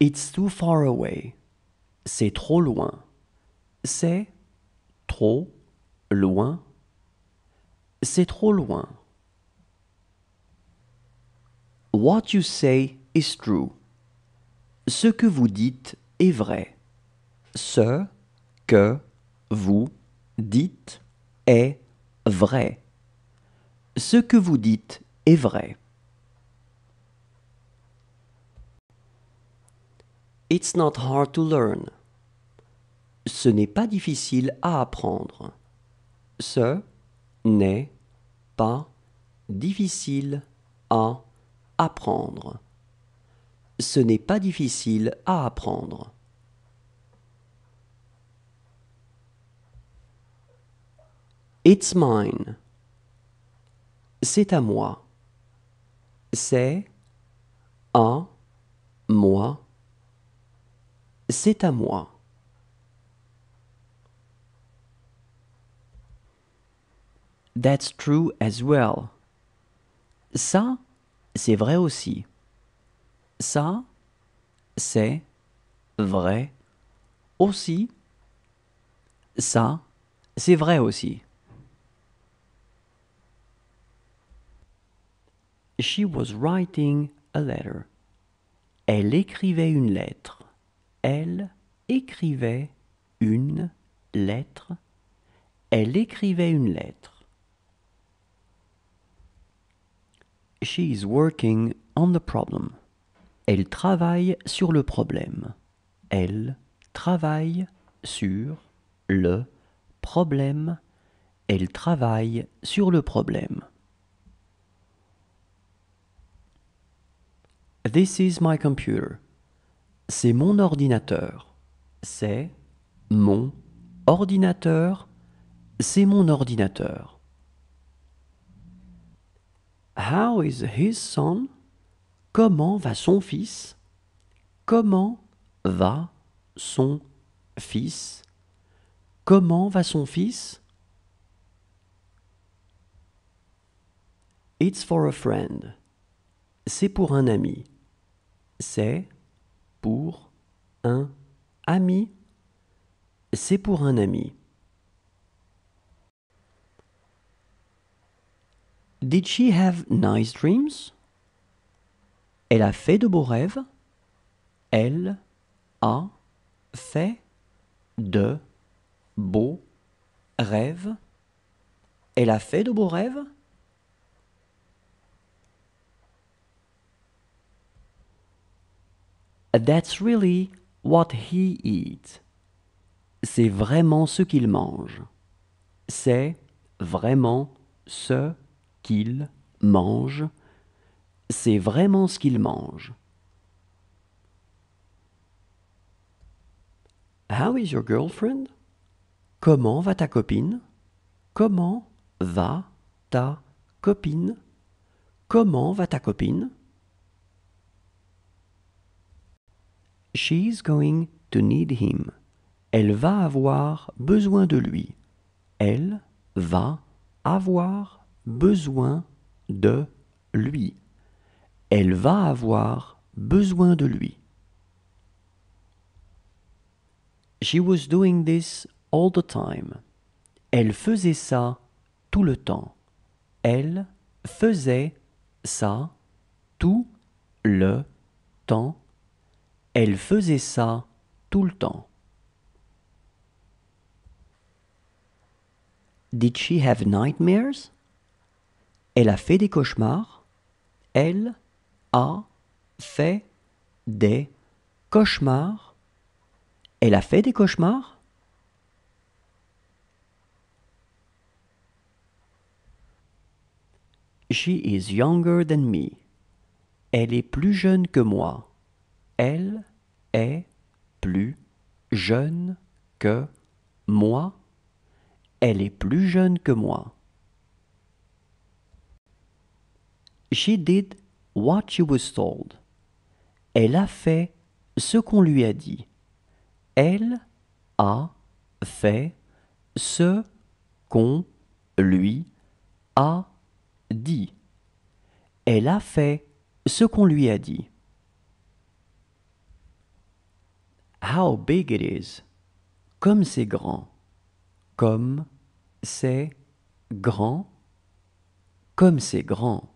It's too far away. C'est trop loin. C'est trop loin. C'est trop loin. What you say is true. Ce que vous dites est vrai. Ce que vous dites est vrai. Ce que vous dites est vrai. It's not hard to learn. Ce n'est pas difficile à apprendre. Ce n'est pas difficile à apprendre. Ce n'est pas difficile à apprendre. It's mine. C'est à moi. C'est à moi c'est à moi. That's true as well. Ça, c'est vrai aussi. Ça, c'est vrai aussi. Ça, c'est vrai aussi. She was writing a letter. Elle écrivait une lettre elle écrivait une lettre, elle écrivait une lettre. She is working on the problem. Elle travaille sur le problème. Elle travaille sur le problème. Elle travaille sur le problème. This is my computer c'est mon ordinateur. C'est mon ordinateur. C'est mon ordinateur. How is his son? Comment va son fils? Comment va son fils? Comment va son fils? It's for a friend. C'est pour un ami. C'est pour un ami. C'est pour un ami. Did she have nice dreams? Elle a fait de beaux rêves. Elle a fait de beaux rêves. Elle a fait de beaux rêves. That's really what he eats. C'est vraiment ce qu'il mange. C'est vraiment ce qu'il mange. C'est vraiment ce qu'il mange. How is your girlfriend? Comment va ta copine? Comment va ta copine? Comment va ta copine? She's going to need him. Elle va avoir besoin de lui. Elle va avoir besoin de lui. Elle va avoir besoin de lui. She was doing this all the time. Elle faisait ça tout le temps. Elle faisait ça tout le temps. Elle faisait ça tout le temps. Did she have nightmares? Elle a fait des cauchemars. Elle a fait des cauchemars. Elle a fait des cauchemars. She is younger than me. Elle est plus jeune que moi. Elle est plus jeune que moi. Elle est plus jeune que moi. She did what she was told. Elle a fait ce qu'on lui a dit. Elle a fait ce qu'on lui a dit. Elle a fait ce qu'on lui a dit. how big it is. Comme c'est grand. Comme c'est grand. Comme c'est grand.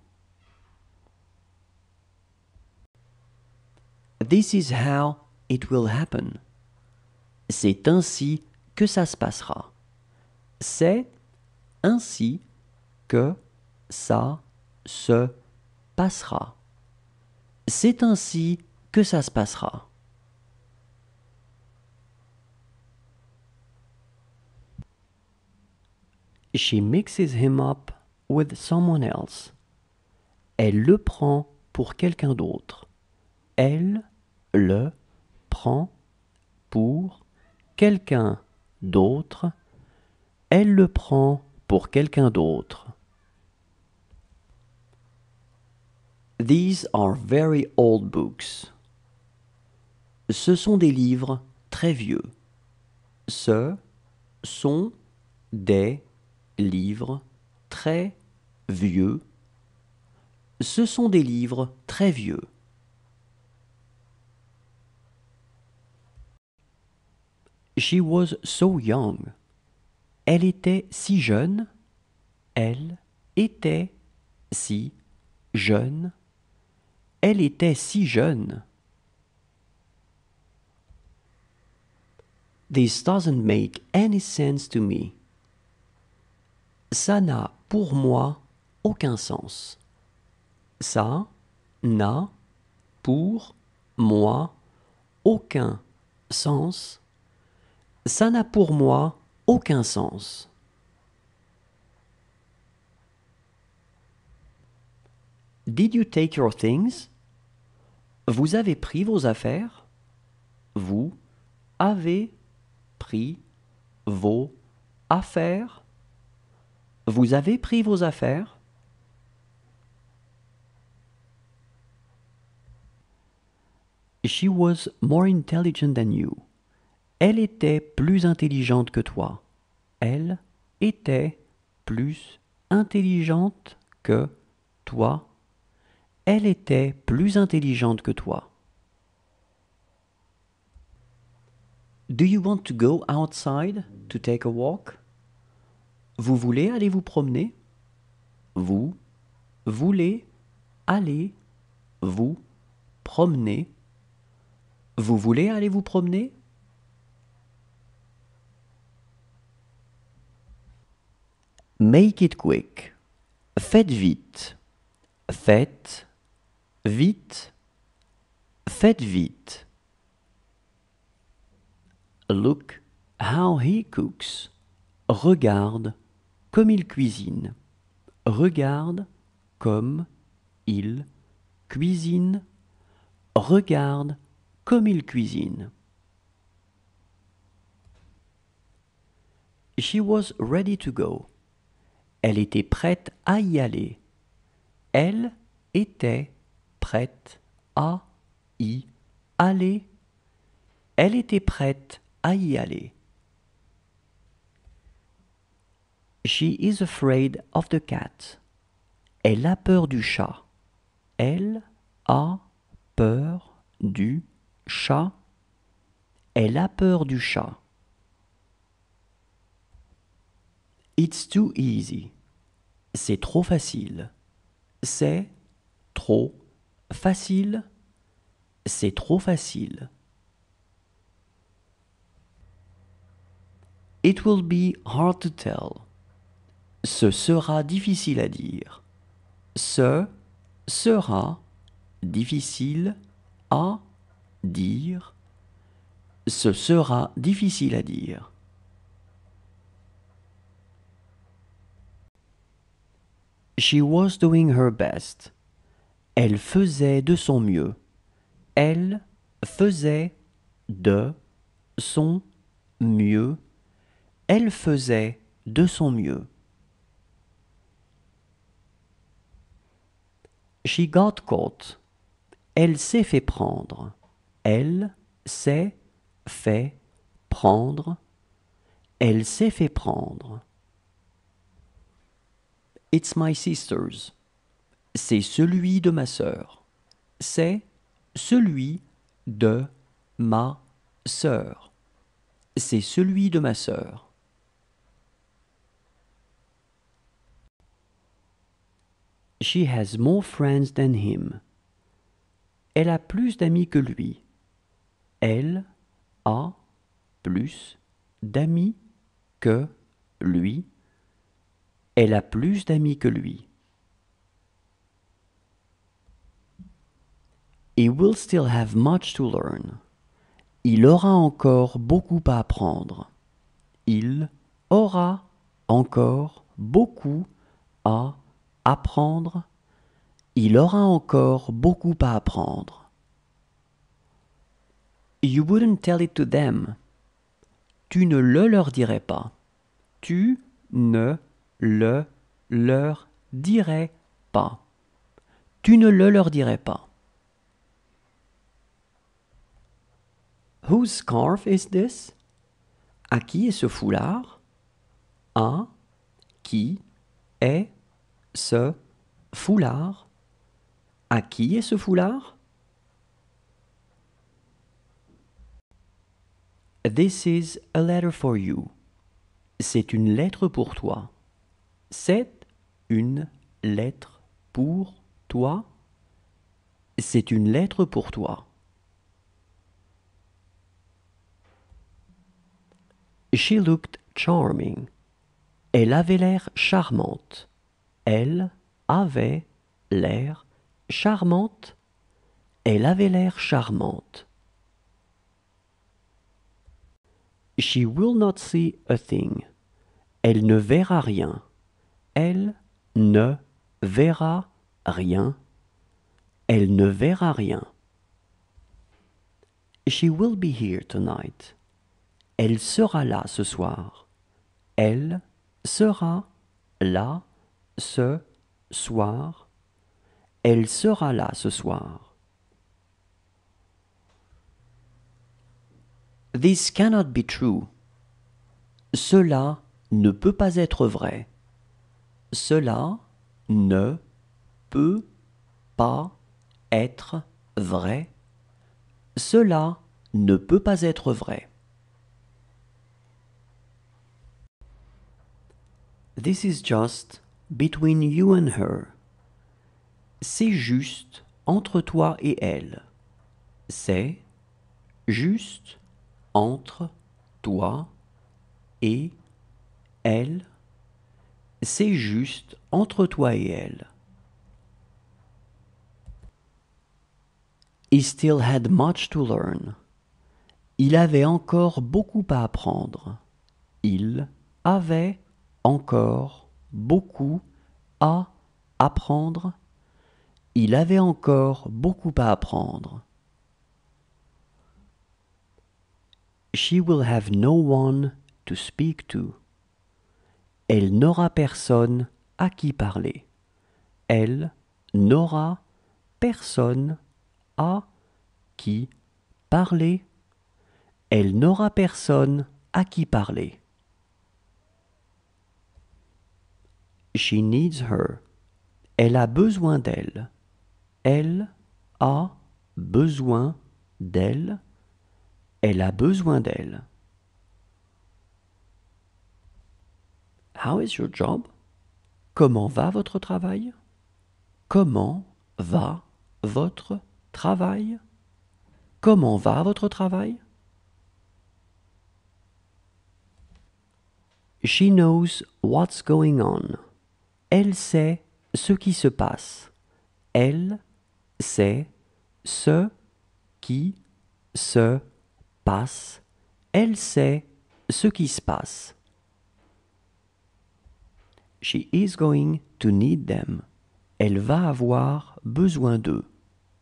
This is how it will happen. C'est ainsi que ça se passera. C'est ainsi que ça se passera. C'est ainsi que ça se passera. she mixes him up with someone else. Elle le prend pour quelqu'un d'autre. Elle le prend pour quelqu'un d'autre. Elle le prend pour quelqu'un d'autre. These are very old books. Ce sont des livres très vieux. Ce sont des livres très vieux. Ce sont des livres très vieux. She was so young. Elle était si jeune. Elle était si jeune. Elle était si jeune. This doesn't make any sense to me ça n'a pour moi aucun sens. Ça n'a pour moi aucun sens. Ça n'a pour moi aucun sens. Did you take your things? Vous avez pris vos affaires? Vous avez pris vos affaires? Vous avez pris vos affaires She was more intelligent than you. Elle était plus intelligente que toi. Elle était plus intelligente que toi. Elle était plus intelligente que toi. Do you want to go outside to take a walk? Vous voulez aller vous promener Vous voulez aller vous promener Vous voulez aller vous promener Make it quick. Faites vite. Faites vite. Faites vite. Look how he cooks. Regarde comme il cuisine. Regarde comme il cuisine. Regarde comme il cuisine. She was ready to go. Elle était prête à y aller. Elle était prête à y aller. Elle était prête à y aller. She is afraid of the cat. Elle a peur du chat. Elle a peur du chat. Elle a peur du chat. It's too easy. C'est trop facile. C'est trop facile. C'est trop facile. It will be hard to tell. Ce sera difficile à dire. Ce sera difficile à dire. Ce sera difficile à dire. She was doing her best. Elle faisait de son mieux. Elle faisait de son mieux. Elle faisait de son mieux. She got caught. Elle s'est fait prendre. Elle s'est fait prendre. Elle s'est fait prendre. It's my sister's. C'est celui de ma sœur. C'est celui de ma sœur. C'est celui de ma sœur. She has more friends than him. Elle a plus d'amis que lui. Elle a plus d'amis que lui. Elle a plus d'amis que lui. He will still have much to learn. Il aura encore beaucoup à apprendre. Il aura encore beaucoup à apprendre, il aura encore beaucoup à apprendre. You wouldn't tell it to them. Tu ne le leur dirais pas. Tu ne le leur dirais pas. Tu ne le leur dirais pas. Whose scarf is this? À qui est ce foulard? À qui est ce foulard À qui est ce foulard This is a letter for you. C'est une lettre pour toi. C'est une lettre pour toi. C'est une lettre pour toi. She looked charming. Elle avait l'air charmante. Elle avait l'air charmante. Elle avait l'air charmante. She will not see a thing. Elle ne verra rien. Elle ne verra rien. Elle ne verra rien. She will be here tonight. Elle sera là ce soir. Elle sera là ce soir. Elle sera là ce soir. This cannot be true. Cela ne peut pas être vrai. Cela ne peut pas être vrai. Cela ne peut pas être vrai. This is just Between you and her. C'est juste entre toi et elle. C'est juste entre toi et elle. C'est juste entre toi et elle. He still had much to learn. Il avait encore beaucoup à apprendre. Il avait encore beaucoup à apprendre. Il avait encore beaucoup à apprendre. She will have no one to speak to. Elle n'aura personne à qui parler. Elle n'aura personne à qui parler. Elle n'aura personne à qui parler. She needs her. Elle a besoin d'elle. Elle a besoin d'elle. Elle a besoin d'elle. How is your job? Comment va votre travail? Comment va votre travail? Comment va votre travail? She knows what's going on. Elle sait ce qui se passe. Elle sait ce qui se passe. Elle sait ce qui se passe. She is going to need them. Elle va avoir besoin d'eux.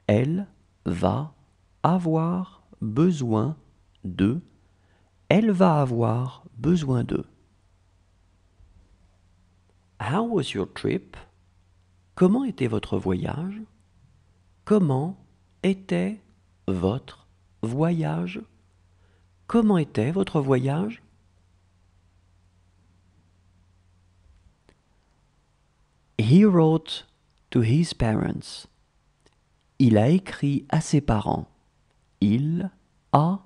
Elle va avoir besoin d'eux. Elle va avoir besoin d'eux. How was your trip? Comment était votre voyage? Comment était votre voyage? Comment était votre voyage? He wrote to his parents. Il a écrit à ses parents. Il a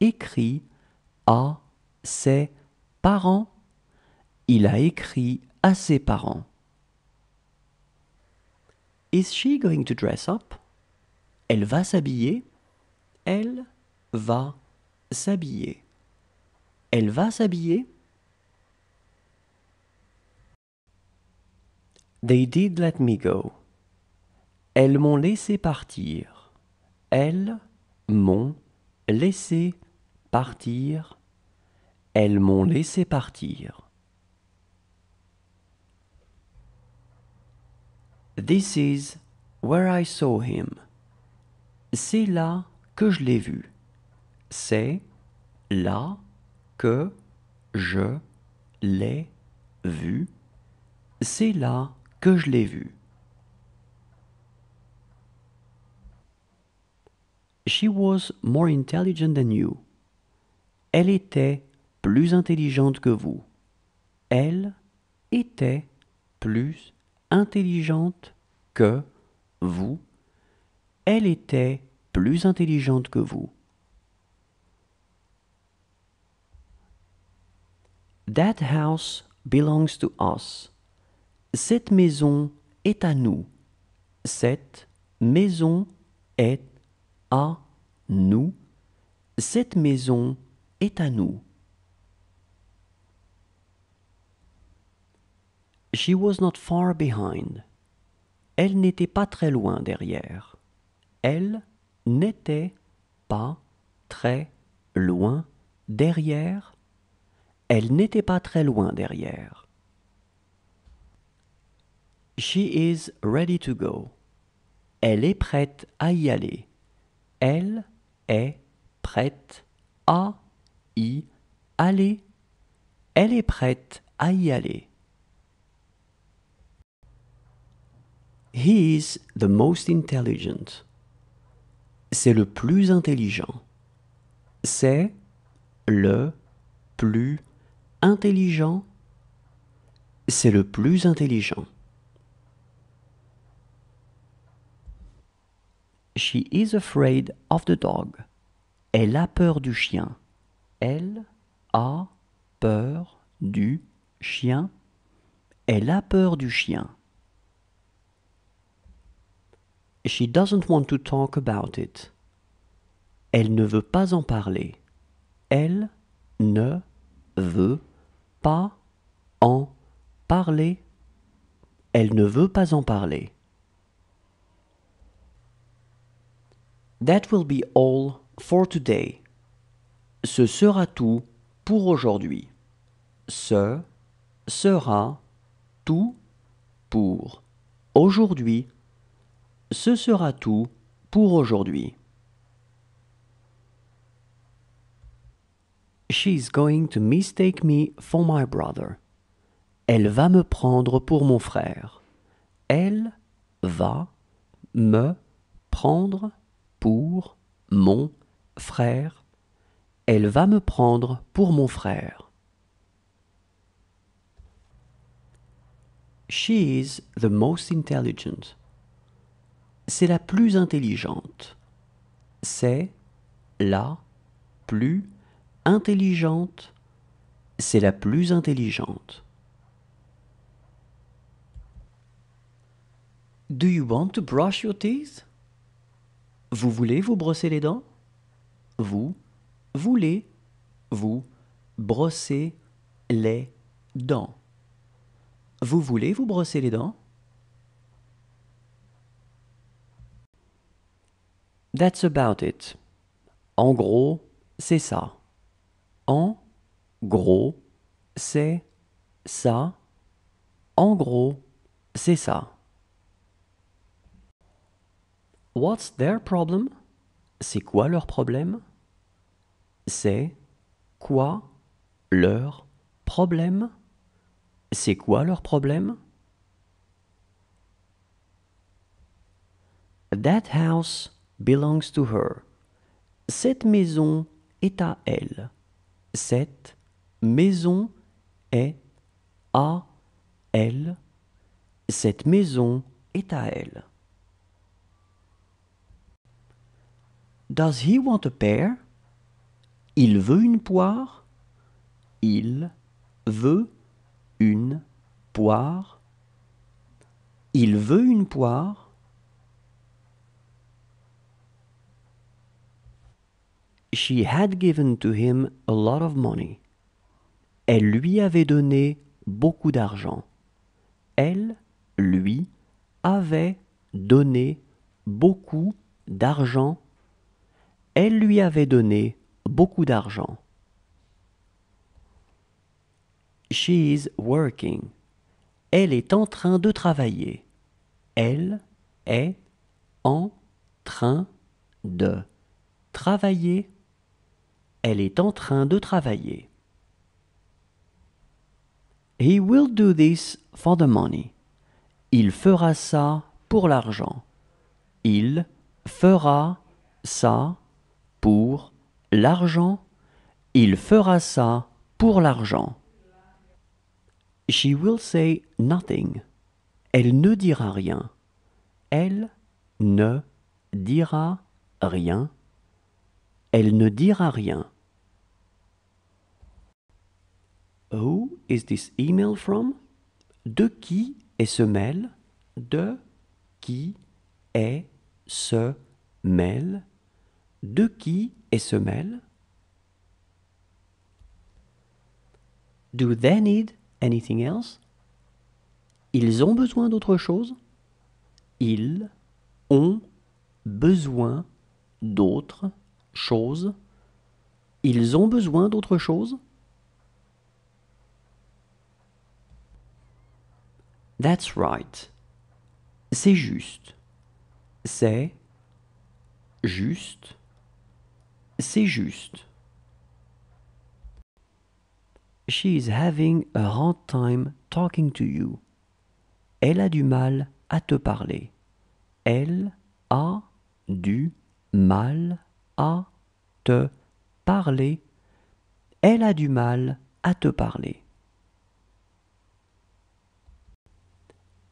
écrit à ses parents. Il a écrit à ses parents. Is she going to dress up? Elle va s'habiller. Elle va s'habiller. Elle va s'habiller. They did let me go. Elles m'ont laissé partir. Elles m'ont laissé partir. Elles m'ont laissé partir. This is where I saw him. C'est là que je l'ai vu. C'est là que je l'ai vu. C'est là que je l'ai vu. She was more intelligent than you. Elle était plus intelligente que vous. Elle était plus intelligente que vous, elle était plus intelligente que vous. That house belongs to us. Cette maison est à nous. Cette maison est à nous. Cette maison est à nous. She was not far behind. Elle n'était pas très loin derrière. Elle n'était pas très loin derrière. Elle n'était pas très loin derrière. She is ready to go. Elle est prête à y aller. Elle est prête à y aller. Elle est prête à y aller. He is the most intelligent. C'est le plus intelligent. C'est le plus intelligent. C'est le plus intelligent. She is afraid of the dog. Elle a peur du chien. Elle a peur du chien. Elle a peur du chien. She doesn't want to talk about it. Elle ne veut pas en parler. Elle ne veut pas en parler. Elle ne veut pas en parler. That will be all for today. Ce sera tout pour aujourd'hui. Ce sera tout pour aujourd'hui. Ce sera tout pour aujourd'hui. She's going to mistake me for my brother. Elle va me prendre pour mon frère. Elle va me prendre pour mon frère. Elle va me prendre pour mon frère. She is the most intelligent c'est la plus intelligente. C'est la plus intelligente. C'est la plus intelligente. Do you want to brush your teeth? Vous voulez vous brosser les dents? Vous voulez vous brosser les dents? Vous voulez vous brosser les dents? That's about it. En gros, c'est ça. En gros, c'est ça. En gros, c'est ça. What's their problem? C'est quoi leur problème? C'est quoi leur problème? C'est quoi leur problème? That house belongs to her. Cette maison est à elle. Cette maison est à elle. Cette maison est à elle. Does he want a pear? Il veut une poire. Il veut une poire. Il veut une poire. She had given to him a lot of money. Elle lui avait donné beaucoup d'argent. Elle, lui, avait donné beaucoup d'argent. Elle lui avait donné beaucoup d'argent. She is working. Elle est en train de travailler. Elle est en train de travailler. Elle est en train de travailler. He will do this for the money. Il fera ça pour l'argent. Il fera ça pour l'argent. Il fera ça pour l'argent. She will say nothing. Elle ne dira rien. Elle ne dira rien. Elle ne dira rien. Who is this email from? De qui est ce mail? De qui est ce mail? De qui est ce mail? Do they need anything else? Ils ont besoin d'autre chose? Ils ont besoin d'autre chose? Ils ont besoin d'autre chose? That's right. C'est juste. C'est juste. C'est juste. She is having a hard time talking to you. Elle a du mal à te parler. Elle a du mal à te parler. Elle a du mal à te parler.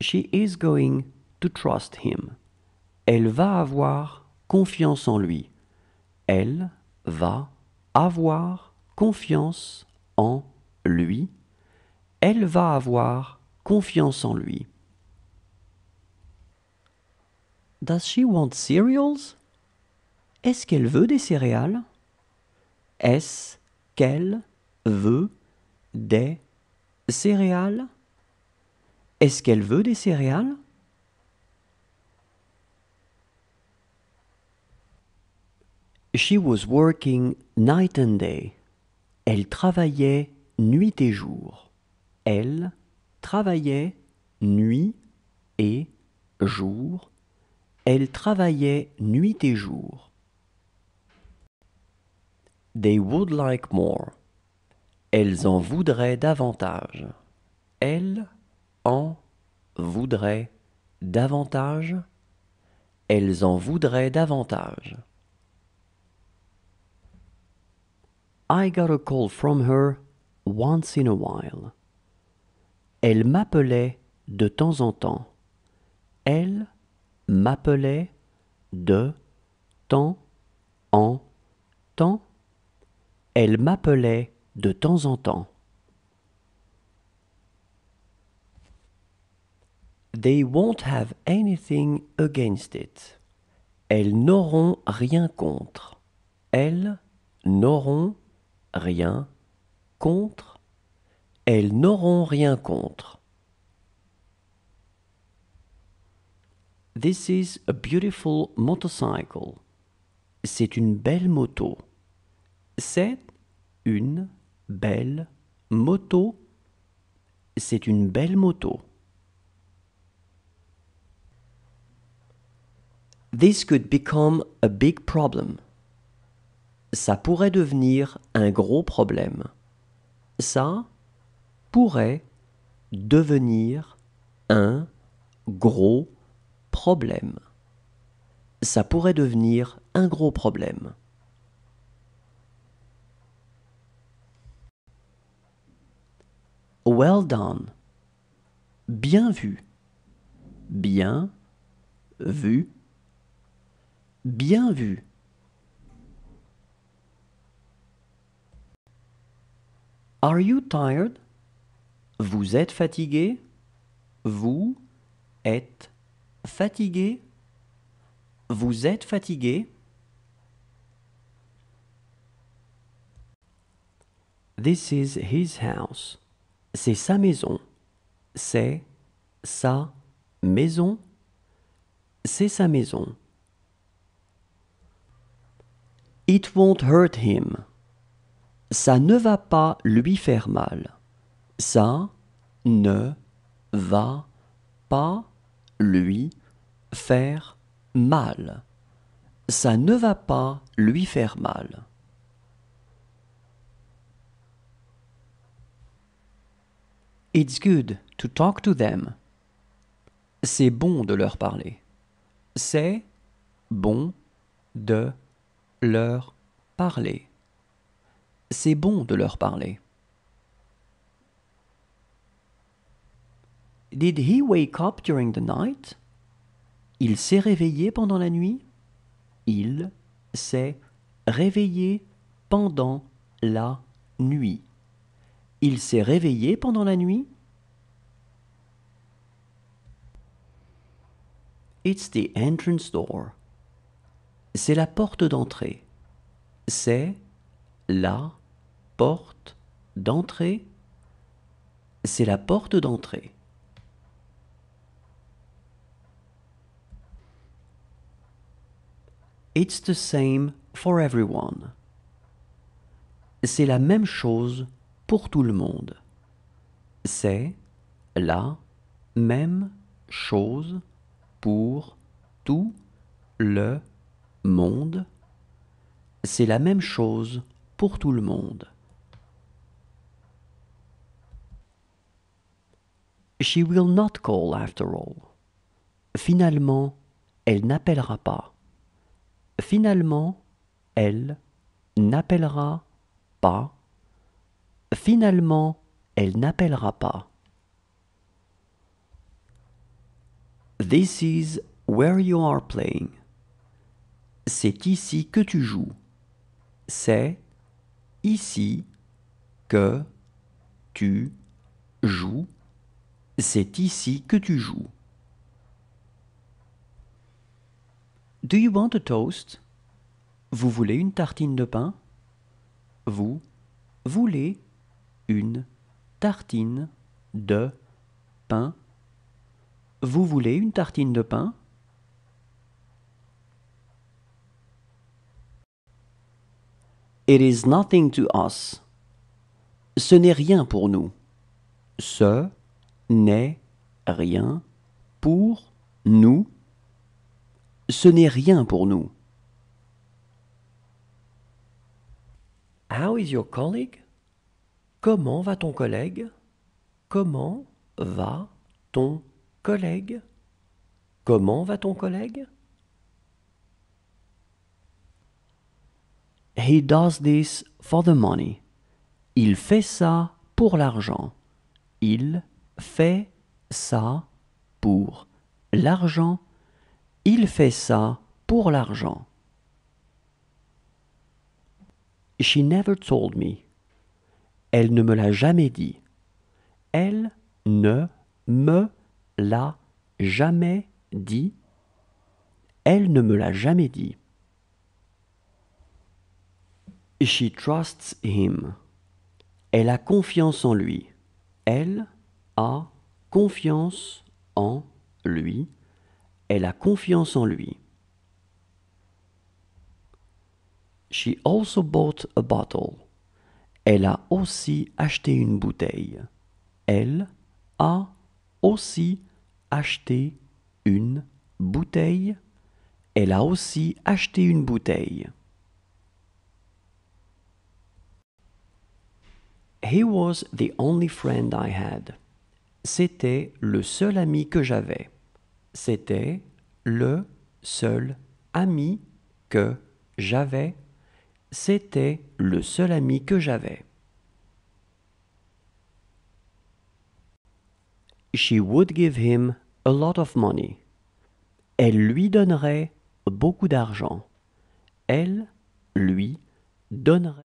She is going to trust him. Elle va avoir confiance en lui. Elle va avoir confiance en lui. Elle va avoir confiance en lui. Does she want cereals? Est-ce qu'elle veut des céréales? Est-ce qu'elle veut des céréales? Est-ce qu'elle veut des céréales She was working night and day. Elle travaillait nuit et jour. Elle travaillait nuit et jour. Elle travaillait nuit et jour. They would like more. Elles en voudraient davantage. Elles en voudraient davantage, elles en voudraient davantage. I got a call from her once in a while. Elle m'appelait de temps en temps. Elle m'appelait de temps en temps. Elle m'appelait de temps en temps. They won't have anything against it. Elles n'auront rien contre. Elles n'auront rien contre. Elles n'auront rien contre. This is a beautiful motorcycle. C'est une belle moto. C'est une belle moto. C'est une belle moto. This could become a big problem. Ça pourrait devenir un gros problème. Ça pourrait devenir un gros problème. Ça pourrait devenir un gros problème. Well done. Bien vu. Bien vu. Bien vu. Are you tired? Vous êtes fatigué? Vous êtes fatigué? Vous êtes fatigué? This is his house. C'est sa maison. C'est sa maison. C'est sa maison. It won't hurt him. Ça ne va pas lui faire mal. Ça ne va pas lui faire mal. Ça ne va pas lui faire mal. It's good to talk to them. C'est bon de leur parler. C'est bon de leur parler. C'est bon de leur parler. Did he wake up during the night? Il s'est réveillé pendant la nuit? Il s'est réveillé pendant la nuit. Il s'est réveillé pendant la nuit? It's the entrance door c'est la porte d'entrée. C'est la porte d'entrée. C'est la porte d'entrée. It's the same for everyone. C'est la même chose pour tout le monde. C'est la même chose pour tout le monde monde, c'est la même chose pour tout le monde. She will not call after all. Finalement, elle n'appellera pas. Finalement, elle n'appellera pas. Finalement, elle n'appellera pas. This is where you are playing c'est ici que tu joues. C'est ici que tu joues. C'est ici que tu joues. Do you want a toast? Vous voulez une tartine de pain? Vous voulez une tartine de pain? Vous voulez une tartine de pain? It is nothing to us. Ce n'est rien pour nous. Ce n'est rien pour nous. Ce n'est rien pour nous. How is your colleague? Comment va ton collègue? Comment va ton collègue? Comment va ton collègue? He does this for the money. Il fait ça pour l'argent. Il fait ça pour l'argent. Il fait ça pour l'argent. She never told me. Elle ne me l'a jamais dit. Elle ne me l'a jamais dit. Elle ne me l'a jamais dit. She trusts him. Elle a confiance en lui. Elle a confiance en lui. Elle a confiance en lui. She also bought a bottle. Elle a aussi acheté une bouteille. Elle a aussi acheté une bouteille. Elle a aussi acheté une bouteille. He was the only friend I had. C'était le seul ami que j'avais. C'était le seul ami que j'avais. C'était le seul ami que j'avais. She would give him a lot of money. Elle lui donnerait beaucoup d'argent. Elle lui donnerait